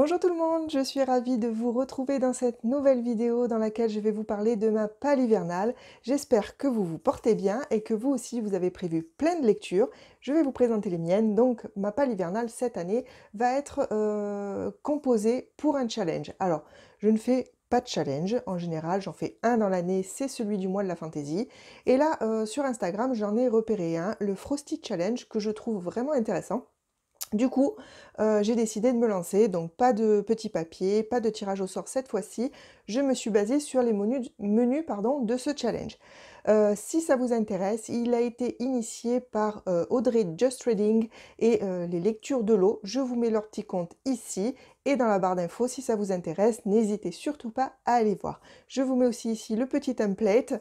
Bonjour tout le monde, je suis ravie de vous retrouver dans cette nouvelle vidéo dans laquelle je vais vous parler de ma pâle hivernale. J'espère que vous vous portez bien et que vous aussi vous avez prévu plein de lectures. Je vais vous présenter les miennes, donc ma pâle hivernale cette année va être euh, composée pour un challenge. Alors, je ne fais pas de challenge. En général, j'en fais un dans l'année, c'est celui du mois de la fantaisie. Et là, euh, sur Instagram, j'en ai repéré un, le Frosty Challenge, que je trouve vraiment intéressant. Du coup, euh, j'ai décidé de me lancer, donc pas de petit papier, pas de tirage au sort cette fois-ci. Je me suis basée sur les menus, de ce challenge. Euh, si ça vous intéresse, il a été initié par euh, Audrey Just Reading et les lectures de l'eau. Je vous mets leur petit compte ici et dans la barre d'infos si ça vous intéresse. N'hésitez surtout pas à aller voir. Je vous mets aussi ici le petit template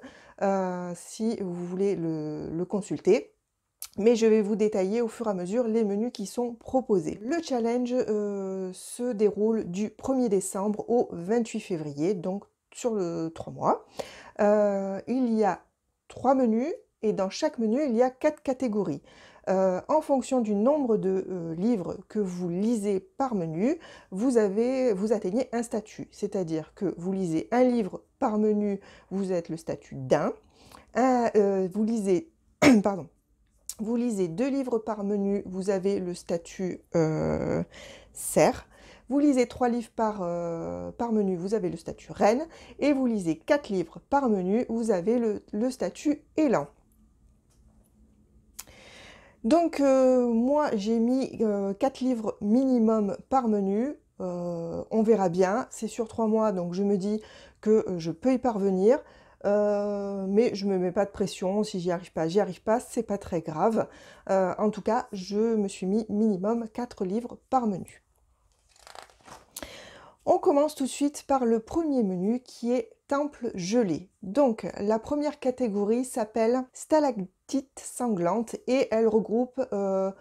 si vous voulez le consulter mais je vais vous détailler au fur et à mesure les menus qui sont proposés. Le challenge euh, se déroule du 1er décembre au 28 février, donc sur le 3 mois. Euh, il y a 3 menus et dans chaque menu, il y a 4 catégories. Euh, en fonction du nombre de livres que vous lisez par menu, vous, avez, vous atteignez un statut. C'est-à-dire que vous lisez un livre par menu, vous êtes le statut d'un. vous lisez pardon, vous lisez deux livres par menu, vous avez le statut euh, serre. Vous lisez trois livres euh, par, menu, vous avez le statut reine. Et vous lisez quatre livres par menu, vous avez le, statut élan. Donc euh, moi j'ai mis quatre livres minimum par menu. on verra bien, c'est sur trois mois, donc je me dis que je peux y parvenir. Euh, mais je ne me mets pas de pression, si j'y arrive pas, j'y arrive pas, c'est pas très grave. Euh, en tout cas, je me suis mis minimum 4 livres par menu. On commence tout de suite par le premier menu qui est temple gelé. Donc la première catégorie s'appelle Stalactite sanglante et elle regroupe euh,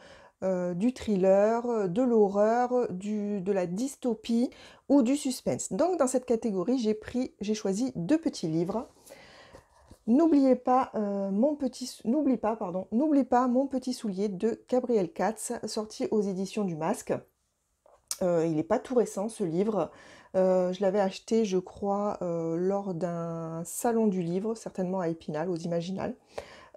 du thriller, de l'horreur, de la dystopie ou du suspense. Donc dans cette catégorie, j'ai pris, j'ai choisi deux petits livres. N'oubliez pas euh, mon petit n'oublie pas pardon, pas mon petit soulier de Gabriel Katz sorti aux éditions du Masque. Euh, il n'est pas tout récent ce livre. Euh, je l'avais acheté, je crois, lors d'un salon du livre, certainement à Épinal, aux Imaginales.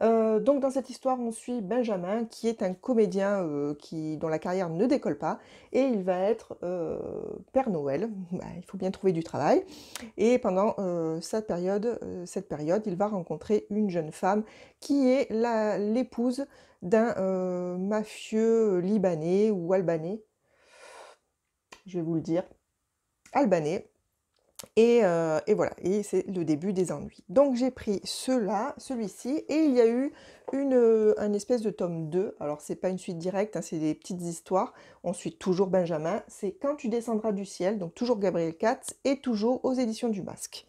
Euh, donc dans cette histoire, on suit Benjamin, qui est un comédien euh, dont la carrière ne décolle pas, et il va être euh, Père Noël. Bah, il faut bien trouver du travail. Et pendant cette période, il va rencontrer une jeune femme qui est l'épouse d'un mafieux libanais ou albanais. Je vais vous le dire. Albanais, euh, et, voilà, et c'est le début des ennuis. Donc j'ai pris cela, celui-ci, et il y a eu une, euh, espèce de tome 2. Alors c'est pas une suite directe, hein, c'est des petites histoires. On suit toujours Benjamin. C'est Quand tu descendras du ciel, donc toujours Gabriel Katz, et toujours aux éditions du Masque.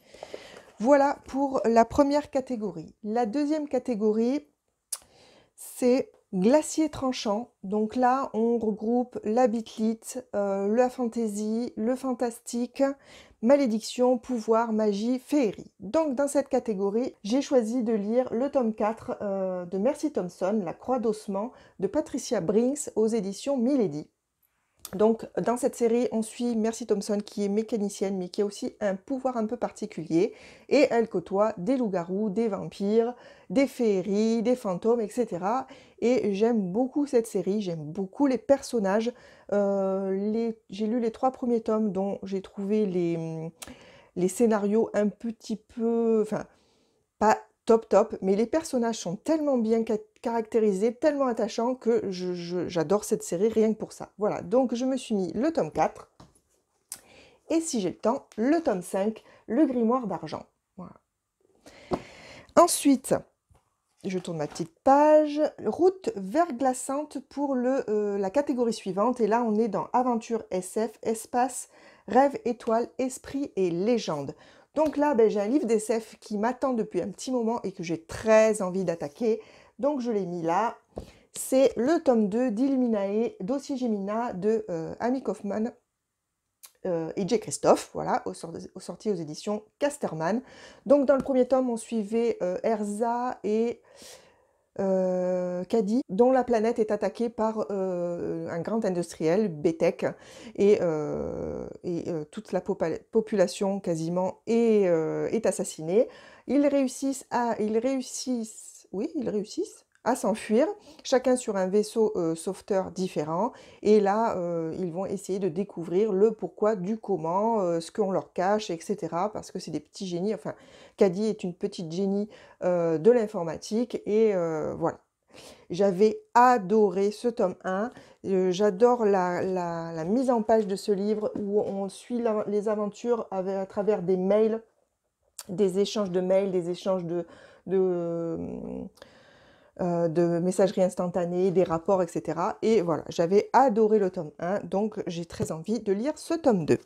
Voilà pour la première catégorie. La deuxième catégorie, c'est Glacier tranchant, donc là on regroupe la bitlite, euh, la fantaisie, le fantastique, malédiction, pouvoir, magie, féerie. Donc dans cette catégorie, j'ai choisi de lire le tome 4 euh, de Mercy Thompson, La Croix d'ossement, de Patricia Brinks aux éditions Milady. Donc dans cette série, on suit Mercy Thompson qui est mécanicienne mais qui a aussi un pouvoir un peu particulier et elle côtoie des loups-garous, des vampires, des féeries, des fantômes, etc. Et j'aime beaucoup cette série, j'aime beaucoup les personnages. Euh, j'ai lu les trois premiers tomes dont j'ai trouvé les, scénarios un petit peu... Enfin, pas top top, mais les personnages sont tellement bien caractérisés, tellement attachants que j'adore cette série rien que pour ça. Voilà, donc je me suis mis le tome 4 et si j'ai le temps, le tome 5, le grimoire d'argent. Ensuite, je tourne ma petite page. Route glaçante pour le, euh, la catégorie suivante. Et là, on est dans aventure SF, espace, rêve, étoile, esprit et légende. Donc là, ben, j'ai un livre d'SF qui m'attend depuis un petit moment et que j'ai très envie d'attaquer. Donc je l'ai mis là. C'est le tome 2 d'Illuminae, Dossier Gemina de euh, Amy Kaufman et euh, J. Christophe, voilà, aux, aux, éditions Casterman. Donc dans le premier tome, on suivait euh, Erza et euh, Caddy, dont la planète est attaquée par euh, un grand industriel, Betec, et, toute la population quasiment est, est, assassinée. Ils réussissent à... Ils réussissent... Oui, ils réussissent à s'enfuir, chacun sur un vaisseau euh, sauveteur différent. Et là, euh, ils vont essayer de découvrir le pourquoi du comment, euh, ce qu'on leur cache, etc. Parce que c'est des petits génies. Enfin, Caddy est une petite génie de l'informatique. Et voilà. J'avais adoré ce tome 1. J'adore la, mise en page de ce livre où on suit les aventures à travers des mails, des échanges de mails, des échanges de... de euh, de messagerie instantanée, des rapports, etc. Et voilà, j'avais adoré le tome 1, donc j'ai très envie de lire ce tome 2.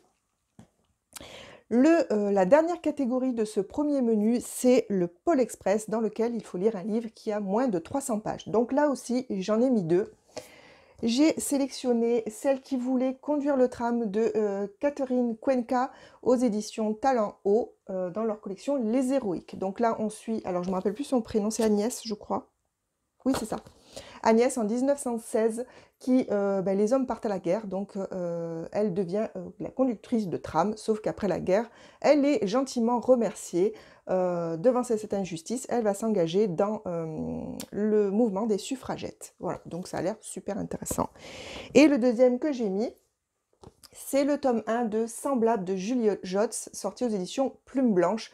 Le, euh, la dernière catégorie de ce premier menu, c'est le Pôle Express dans lequel il faut lire un livre qui a moins de 300 pages. Donc là aussi, j'en ai mis deux. J'ai sélectionné celle qui voulait conduire le tram de euh, Catherine Cuenca aux éditions Talent Haut dans leur collection Les Héroïques. Donc là, on suit, alors je ne me rappelle plus son prénom, c'est Agnès, je crois. Oui, c'est ça. Agnès, en 1916, qui, euh, ben, les hommes partent à la guerre, donc euh, euh, elle devient la conductrice de tram, sauf qu'après la guerre, elle est gentiment remerciée devant cette injustice, elle va s'engager dans le mouvement des suffragettes. Voilà, donc ça a l'air super intéressant. Et le deuxième que j'ai mis, c'est le tome 1 de Semblable de Julie Jotz, sorti aux éditions Plume Blanche.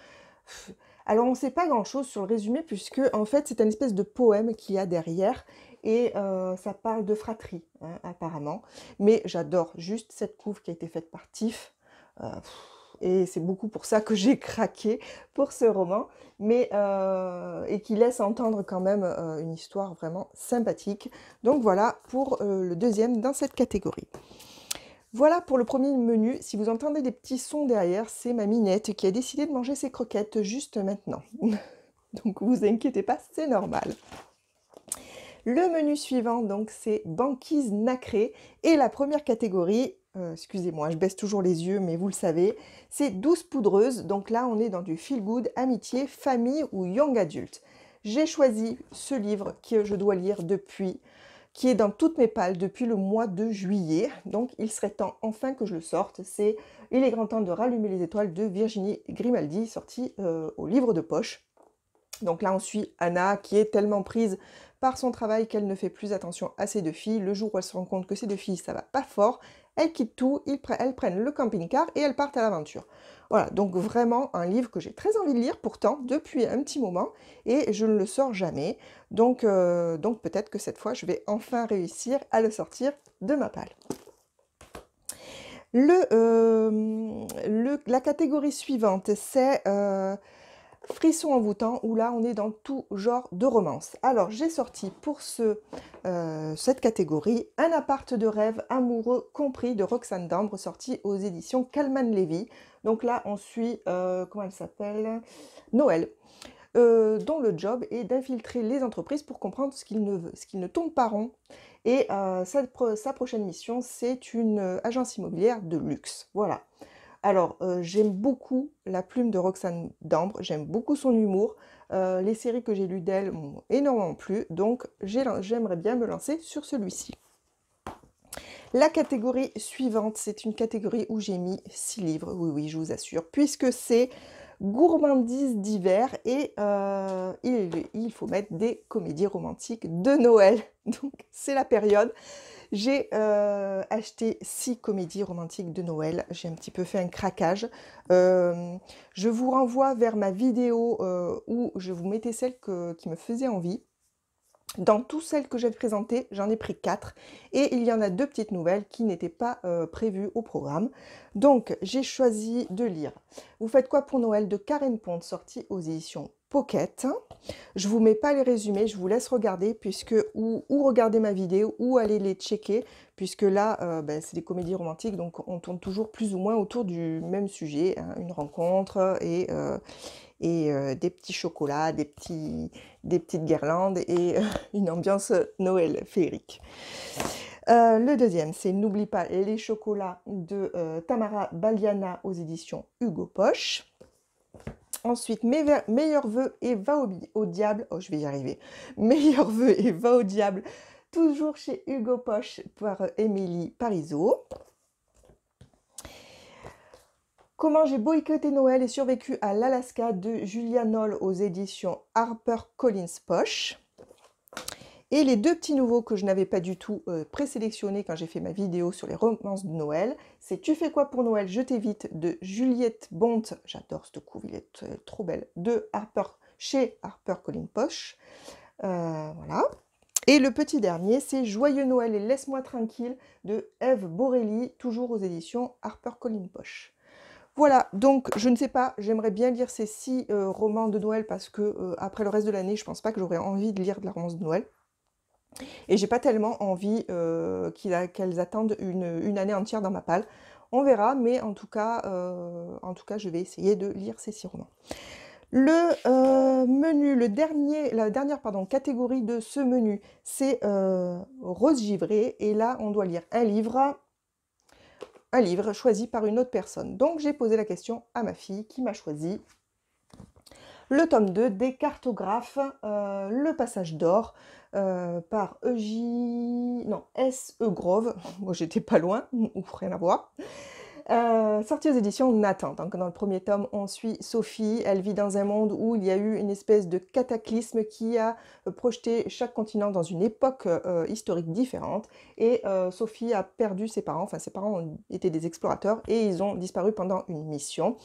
Alors on ne sait pas grand-chose sur le résumé puisque en fait c'est un espèce de poème qu'il y a derrière et euh, ça parle de fratrie hein, apparemment. Mais j'adore juste cette couve qui a été faite par Tiff. Euh, et c'est beaucoup pour ça que j'ai craqué pour ce roman, mais euh, et qui laisse entendre quand même une histoire vraiment sympathique. Donc voilà pour le deuxième dans cette catégorie. Voilà pour le premier menu. Si vous entendez des petits sons derrière, c'est ma minette qui a décidé de manger ses croquettes juste maintenant. donc vous inquiétez pas, c'est normal. Le menu suivant, donc, c'est banquise nacrée. Et la première catégorie, euh, excusez-moi, je baisse toujours les yeux, mais vous le savez, c'est douce poudreuse. Donc là, on est dans du feel good, amitié, famille ou young adulte. J'ai choisi ce livre que je dois lire depuis qui est dans toutes mes pales depuis le mois de juillet. Donc il serait temps enfin que je le sorte. C'est Il est grand temps de rallumer les étoiles de Virginie Grimaldi, sortie euh, au livre de poche. Donc là on suit Anna qui est tellement prise par son travail qu'elle ne fait plus attention à ses deux filles. Le jour où elle se rend compte que ses deux filles ça va pas fort, elle quitte tout, elles prennent le camping-car et elles partent à l'aventure. Voilà, donc vraiment un livre que j'ai très envie de lire pourtant depuis un petit moment et je ne le sors jamais. Donc, euh, donc peut-être que cette fois, je vais enfin réussir à le sortir de ma palle. Euh, la catégorie suivante, c'est euh, frisson envoûtant où là on est dans tout genre de romance. Alors j'ai sorti pour ce, euh, cette catégorie Un appart de rêve amoureux compris de Roxane d'Ambre sorti aux éditions Calman Levy. Donc là on suit, euh, comment elle s'appelle Noël. Euh, dont le job est d'infiltrer les entreprises pour comprendre ce qu'ils ne, qu'ils ne tombent pas rond. Et sa prochaine mission, c'est une agence immobilière de luxe. Voilà. Alors, euh, j'aime beaucoup la plume de Roxane d'Ambre, j'aime beaucoup son humour. Euh, les séries que j'ai lues d'elle m'ont énormément plu, donc j'aimerais bien me lancer sur celui-ci. La catégorie suivante, c'est une catégorie où j'ai mis 6 livres, oui oui, je vous assure, puisque c'est gourmandise d'hiver et euh, il, faut mettre des comédies romantiques de Noël. Donc c'est la période. J'ai euh, acheté six comédies romantiques de Noël. J'ai un petit peu fait un craquage. Euh, je vous renvoie vers ma vidéo euh, où je vous mettais celles qui me faisaient envie. Dans toutes celles que j'ai présentées, j'en ai pris quatre et il y en a deux petites nouvelles qui n'étaient pas prévues au programme. Donc j'ai choisi de lire Vous faites quoi pour Noël de Karen Ponte, sortie aux éditions Pocket. Je vous mets pas les résumés, je vous laisse regarder puisque ou, regarder ma vidéo ou aller les checker puisque là euh, ben, c'est des comédies romantiques donc on tourne toujours plus ou moins autour du même sujet, hein. une rencontre et, euh, euh, des petits chocolats, des, des petites guirlandes et une ambiance Noël féerique. le deuxième, c'est N'oublie pas les chocolats de Tamara Baliana aux éditions Hugo Poche. Ensuite, mes meilleurs vœux et va au, diable. Oh, je vais y arriver. Meilleurs vœu et va au diable. Toujours chez Hugo Poche par euh, Émilie Parisot. Comment j'ai boycotté Noël et survécu à l'Alaska de Julia Noll aux éditions Harper Collins Poche. Et les deux petits nouveaux que je n'avais pas du tout euh, présélectionnés quand j'ai fait ma vidéo sur les romances de Noël, c'est Tu fais quoi pour Noël Je t'évite de Juliette Bont, j'adore ce coup, il est trop belle, de Harper, chez Harper collin Poche. Euh, voilà. Et le petit dernier, c'est Joyeux Noël et Laisse-moi tranquille de Eve Borelli, toujours aux éditions Harper collin Poche. Voilà, donc je ne sais pas, j'aimerais bien lire ces six euh, romans de Noël parce que après le reste de l'année, je ne pense pas que j'aurais envie de lire de la romance de Noël. Et j'ai pas tellement envie euh, qu'elles attendent une, année entière dans ma palle. On verra, mais en tout cas, euh, en tout cas je vais essayer de lire ces six romans. Le euh, menu, le dernier, la dernière catégorie de ce menu, c'est Rose Givré. Et là, on doit lire un livre, un livre choisi par une autre personne. Donc j'ai posé la question à ma fille qui m'a choisi le tome 2 des cartographes, euh, le passage d'or, euh, par E.J. Non, S.E. Grove. Moi, j'étais pas loin, ou rien à voir. Euh, sorti sortie aux éditions Nathan. Donc, dans le premier tome, on suit Sophie. Elle vit dans un monde où il y a eu une espèce de cataclysme qui a projeté chaque continent dans une époque historique différente. Et Sophie a perdu ses parents. Enfin, ses parents étaient des explorateurs et ils ont disparu pendant une mission.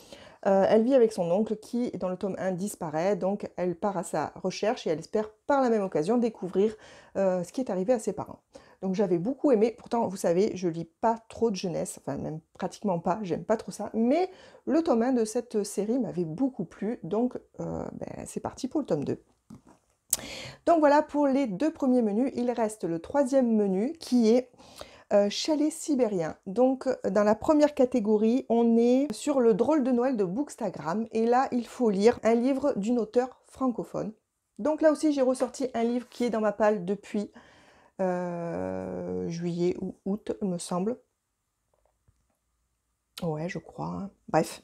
Euh, elle vit avec son oncle qui, dans le tome 1, disparaît, donc elle part à sa recherche et elle espère par la même occasion découvrir euh, ce qui est arrivé à ses parents. Donc j'avais beaucoup aimé, pourtant vous savez, je lis pas trop de jeunesse, enfin même pratiquement pas, j'aime pas trop ça, mais le tome 1 de cette série m'avait beaucoup plu, donc euh, ben, c'est parti pour le tome 2. Donc voilà pour les deux premiers menus, il reste le troisième menu qui est euh, chalet sibérien. Donc euh, dans la première catégorie, on est sur le drôle de Noël de Bookstagram et là il faut lire un livre d'une auteur francophone. Donc là aussi j'ai ressorti un livre qui est dans ma palle depuis euh, juillet ou août me semble. Ouais, je crois. Hein. Bref.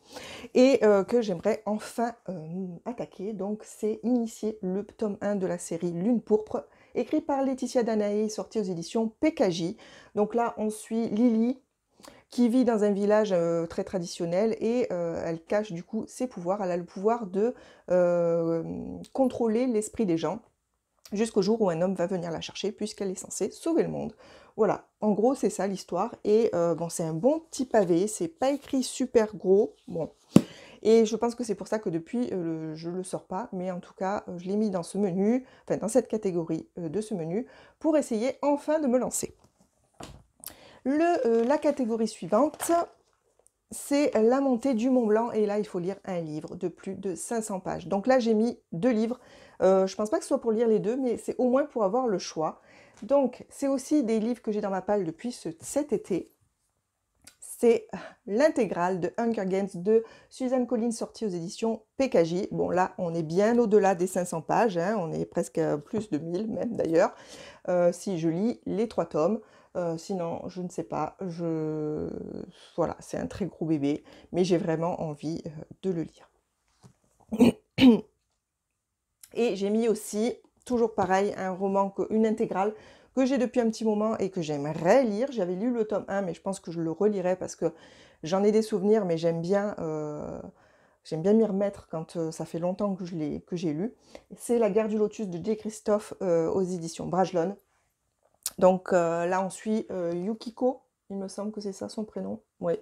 Et que j'aimerais enfin attaquer. Donc, c'est initier le tome 1 de la série Lune pourpre écrit par Laetitia Danae, sorti aux éditions PKJ. Donc là, on suit Lily qui vit dans un village euh, très traditionnel et euh, elle cache du coup ses pouvoirs. Elle a le pouvoir de euh, contrôler l'esprit des gens jusqu'au jour où un homme va venir la chercher puisqu'elle est censée sauver le monde. Voilà, en gros c'est ça l'histoire et bon c'est un bon petit pavé, c'est pas écrit super gros, bon et je pense que c'est pour ça que depuis, euh, je ne le sors pas, mais en tout cas, euh, je l'ai mis dans ce menu, enfin dans cette catégorie euh, de ce menu, pour essayer enfin de me lancer. la catégorie suivante, c'est la montée du Mont Blanc. Et là, il faut lire un livre de plus de 500 pages. Donc là, j'ai mis deux livres. je ne pense pas que ce soit pour lire les deux, mais c'est au moins pour avoir le choix. Donc, c'est aussi des livres que j'ai dans ma palle depuis cet été c'est l'intégrale de Hunger Games de Suzanne Collins sortie aux éditions PKJ. Bon là, on est bien au-delà des 500 pages, hein. on est presque plus de 1000 même d'ailleurs, euh, si je lis les trois tomes. Euh, sinon, je ne sais pas, je... Voilà, c'est un très gros bébé, mais j'ai vraiment envie euh, de le lire. Et j'ai mis aussi, toujours pareil, un roman, une intégrale que j'ai depuis un petit moment et que j'aimerais lire. J'avais lu le tome 1, mais je pense que je le relirai parce que j'en ai des souvenirs, mais j'aime bien, euh, j'aime bien m'y remettre quand euh, ça fait longtemps que, je j'ai lu. C'est La guerre du lotus de J. Christophe euh, aux éditions Brajlon. Donc là, on suit Yukiko, il me semble que c'est ça son prénom. Oui.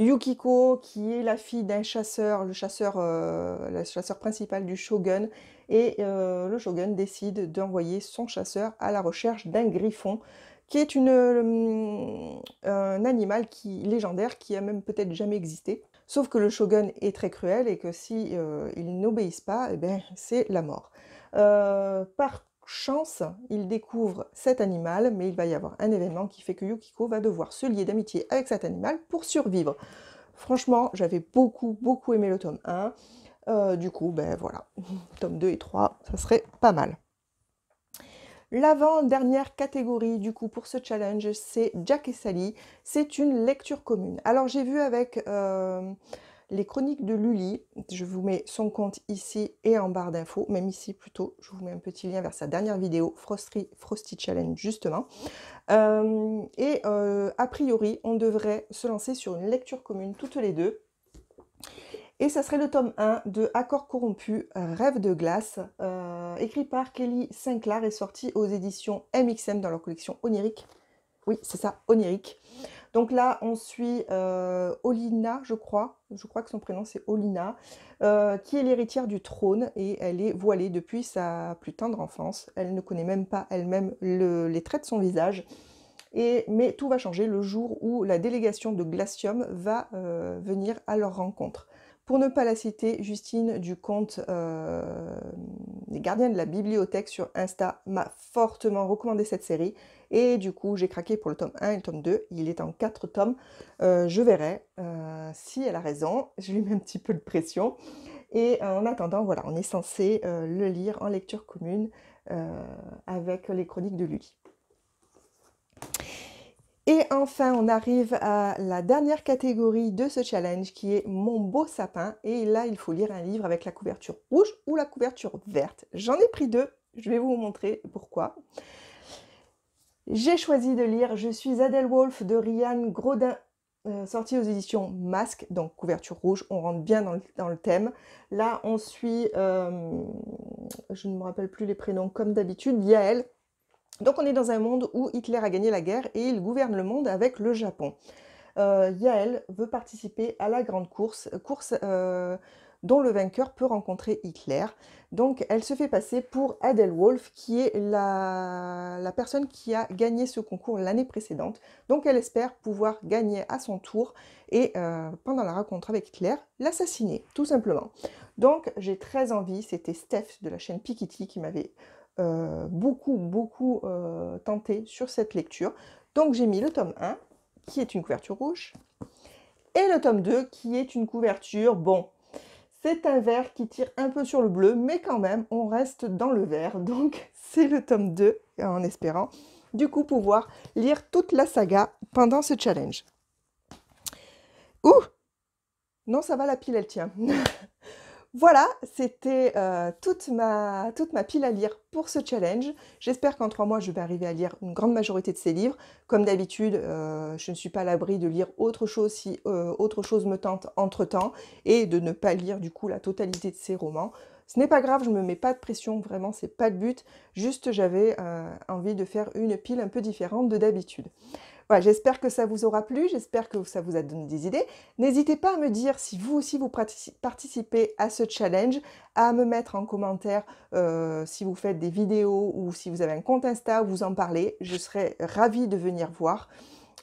Yukiko, qui est la fille d'un chasseur, le chasseur, euh, chasseur principal du shogun, et euh, le shogun décide d'envoyer son chasseur à la recherche d'un griffon, qui est une, euh, un animal qui, légendaire qui a même peut-être jamais existé. Sauf que le shogun est très cruel et que si il n'obéissent pas, eh ben, c'est la mort. par chance, il découvre cet animal, mais il va y avoir un événement qui fait que Yukiko va devoir se lier d'amitié avec cet animal pour survivre. Franchement, j'avais beaucoup, beaucoup aimé le tome 1. Euh, du coup, ben voilà, tome 2 et 3, ça serait pas mal. L'avant-dernière catégorie, du coup, pour ce challenge, c'est Jack et Sally. C'est une lecture commune. Alors, j'ai vu avec... Euh, les chroniques de Lully. Je vous mets son compte ici et en barre d'infos, même ici plutôt. Je vous mets un petit lien vers sa dernière vidéo, Frosty, Frosty Challenge justement. Euh, et euh, a priori, on devrait se lancer sur une lecture commune toutes les deux. Et ça serait le tome 1 de Accords corrompus, Rêve de glace, euh, écrit par Kelly Sinclair et sorti aux éditions MXM dans leur collection Onirique. Oui, c'est ça, Onirique. Donc là, on suit euh, Olina, je crois. Je crois que son prénom c'est Olina, euh, qui est l'héritière du trône et elle est voilée depuis sa plus tendre enfance. Elle ne connaît même pas elle-même les traits de son visage. Et, mais tout va changer le jour où la délégation de Glacium va euh, venir à leur rencontre. Pour ne pas la citer, Justine du compte des gardiens de la bibliothèque sur Insta m'a fortement recommandé cette série et du coup, j'ai craqué pour le tome 1 et le tome 2. Il est en 4 tomes. Euh, je verrai euh, si elle a raison. Je lui mets un petit peu de pression. Et euh, en attendant, voilà, on est censé le lire en lecture commune avec les chroniques de lui. Et enfin, on arrive à la dernière catégorie de ce challenge qui est Mon beau sapin. Et là, il faut lire un livre avec la couverture rouge ou la couverture verte. J'en ai pris deux, je vais vous montrer pourquoi. J'ai choisi de lire Je suis Adèle Wolf de Rianne Grodin, euh, sorti aux éditions Masque, donc couverture rouge, on rentre bien dans le, thème. Là, on suit, euh, je ne me rappelle plus les prénoms comme d'habitude, Yael. Donc on est dans un monde où Hitler a gagné la guerre et il gouverne le monde avec le Japon. Euh, Yael veut participer à la grande course, course dont le vainqueur peut rencontrer Hitler. Donc elle se fait passer pour Wolf, qui est la, personne qui a gagné ce concours l'année précédente. Donc elle espère pouvoir gagner à son tour et euh, pendant la rencontre avec Hitler, l'assassiner, tout simplement. Donc j'ai très envie, c'était Steph de la chaîne Pikiti qui m'avait euh, beaucoup, beaucoup euh, tenté sur cette lecture. Donc j'ai mis le tome 1, qui est une couverture rouge, et le tome 2, qui est une couverture, bon, c'est un vert qui tire un peu sur le bleu, mais quand même, on reste dans le vert. Donc, c'est le tome 2, en espérant, du coup, pouvoir lire toute la saga pendant ce challenge. Ouh Non, ça va, la pile, elle tient. Voilà, c'était euh, toute, ma, toute ma pile à lire pour ce challenge. J'espère qu'en trois mois, je vais arriver à lire une grande majorité de ces livres. Comme d'habitude, euh, je ne suis pas à l'abri de lire autre chose si euh, autre chose me tente entre-temps et de ne pas lire du coup la totalité de ces romans. Ce n'est pas grave, je ne me mets pas de pression, vraiment, c'est pas le but. Juste, j'avais envie de faire une pile un peu différente de d'habitude. Voilà, j'espère que ça vous aura plu, j'espère que ça vous a donné des idées. N'hésitez pas à me dire si vous aussi vous participez à ce challenge, à me mettre en commentaire euh, si vous faites des vidéos ou si vous avez un compte Insta, vous en parlez. Je serais ravie de venir voir.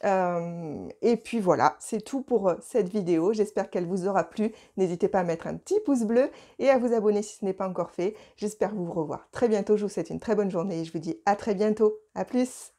Euh, et puis voilà, c'est tout pour euh, cette vidéo. J'espère qu'elle vous aura plu. N'hésitez pas à mettre un petit pouce bleu et à vous abonner si ce n'est pas encore fait. J'espère vous revoir très bientôt. Je vous souhaite une très bonne journée et je vous dis à très bientôt. À plus